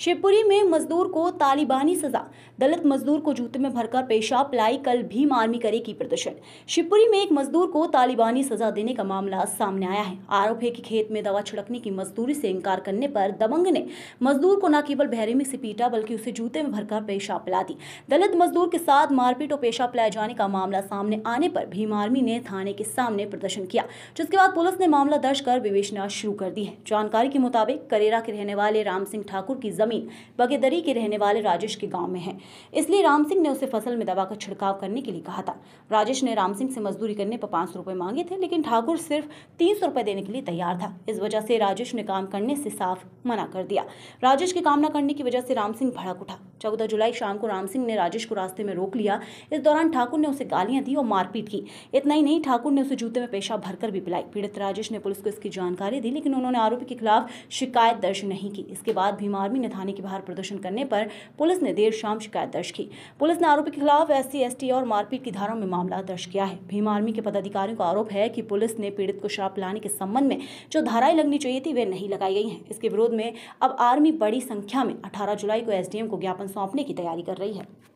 शिवपुरी में मजदूर को तालिबानी सजा दलित मजदूर को जूते में भरकर पेशाब पिलाई कल भीम आर्मी करेगी प्रदर्शन शिवपुरी में एक मजदूर को तालिबानी सजा देने का मामला सामने आया है आरोप है कि खेत में दवा छिड़कने की मजदूरी से इनकार करने पर दबंग ने मजदूर को न केवल बहरेमी से पीटा बल्कि उसे जूते में भरकर पेशाब पिला दी दलित मजदूर के साथ मारपीट और पेशाब पिलाए जाने का मामला सामने आने पर भीम आर्मी ने थाने के सामने प्रदर्शन किया जिसके बाद पुलिस ने मामला दर्ज कर विवेचना शुरू कर दी है जानकारी के मुताबिक करेरा के रहने वाले राम सिंह ठाकुर की जमीन बगेदरी के रहने वाले राजेश के गांव में है इसलिए राम सिंह ने उसे फसल में दवा का छिड़काव करने के लिए कहा था राजेश ने राम सिंह से मजदूरी करने पर पांच रुपए मांगे थे लेकिन ठाकुर सिर्फ तीन सौ रुपये देने के लिए तैयार था इस वजह से राजेश ने काम करने से साफ मना कर दिया राजेश के काम न करने की वजह से राम सिंह भड़क उठा चौदह जुलाई शाम को राम सिंह ने राजेश को रास्ते में रोक लिया इस दौरान ठाकुर ने उसे गालियां दी और मारपीट की इतना ही नहीं ठाकुर ने उसे जूते में पेशा भरकर भी पिलाई पीड़ित राजेश ने पुलिस को इसकी जानकारी दी लेकिन उन्होंने आरोपी के खिलाफ शिकायत दर्ज नहीं की इसके बाद भीम आर्मी ने थाने के बाहर प्रदर्शन करने पर पुलिस ने देर शाम शिकायत दर्ज की पुलिस ने आरोपी के खिलाफ एस सी और मारपीट की धाराओं में मामला दर्ज किया है भीम आर्मी के पदाधिकारियों का आरोप है कि पुलिस ने पीड़ित को शराब पिलाने के संबंध में जो धाराएं लगनी चाहिए थी वे नहीं लगाई गई हैं इसके विरोध में अब आर्मी बड़ी संख्या में अठारह जुलाई को एस को ज्ञापन सौंपने की तैयारी कर रही है